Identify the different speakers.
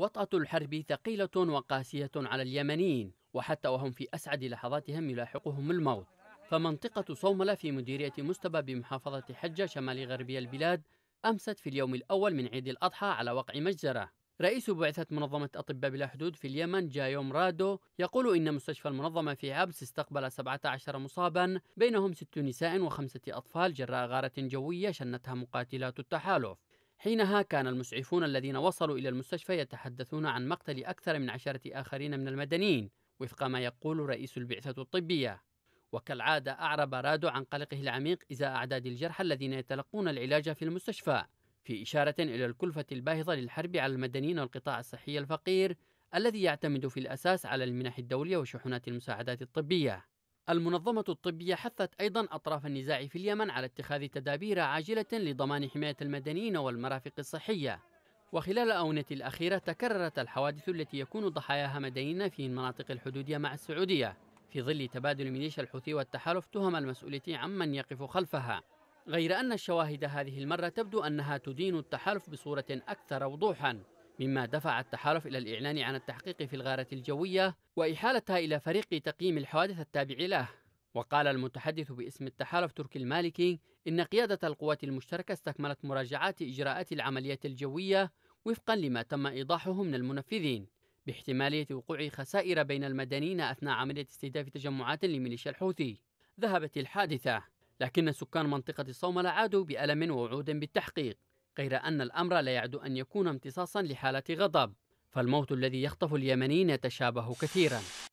Speaker 1: وطأة الحرب ثقيلة وقاسية على اليمنيين وحتى وهم في أسعد لحظاتهم يلاحقهم الموت فمنطقة صوملة في مديرية مستبى بمحافظة حجة شمال غربي البلاد أمست في اليوم الأول من عيد الأضحى على وقع مجزرة رئيس بعثة منظمة أطباء بلا حدود في اليمن جايوم رادو يقول إن مستشفى المنظمة في عبس استقبل 17 مصابا بينهم ست نساء وخمسة أطفال جراء غارة جوية شنتها مقاتلات التحالف حينها كان المسعفون الذين وصلوا إلى المستشفى يتحدثون عن مقتل أكثر من عشرة آخرين من المدنيين وفق ما يقول رئيس البعثة الطبية وكالعادة أعرب رادو عن قلقه العميق إزاء أعداد الجرحى الذين يتلقون العلاج في المستشفى في إشارة إلى الكلفة الباهظة للحرب على المدنيين والقطاع الصحي الفقير الذي يعتمد في الأساس على المنح الدولية وشحنات المساعدات الطبية المنظمة الطبية حثت أيضا أطراف النزاع في اليمن على اتخاذ تدابير عاجلة لضمان حماية المدنيين والمرافق الصحية وخلال الأونة الأخيرة تكررت الحوادث التي يكون ضحاياها مدنيين في المناطق الحدودية مع السعودية في ظل تبادل ميليشيا الحوثي والتحالف تهم المسؤولية عمن يقف خلفها غير أن الشواهد هذه المرة تبدو أنها تدين التحالف بصورة أكثر وضوحاً مما دفع التحالف إلى الإعلان عن التحقيق في الغارة الجوية وإحالتها إلى فريق تقييم الحوادث التابع له وقال المتحدث باسم التحالف تركي المالكي إن قيادة القوات المشتركة استكملت مراجعات إجراءات العمليات الجوية وفقا لما تم إيضاحه من المنفذين باحتمالية وقوع خسائر بين المدنيين أثناء عملية استهداف تجمعات لميليشيا الحوثي ذهبت الحادثة لكن سكان منطقة الصوملة عادوا بألم ووعود بالتحقيق غير أن الأمر لا يعد أن يكون امتصاصا لحالة غضب فالموت الذي يخطف اليمنيين يتشابه كثيرا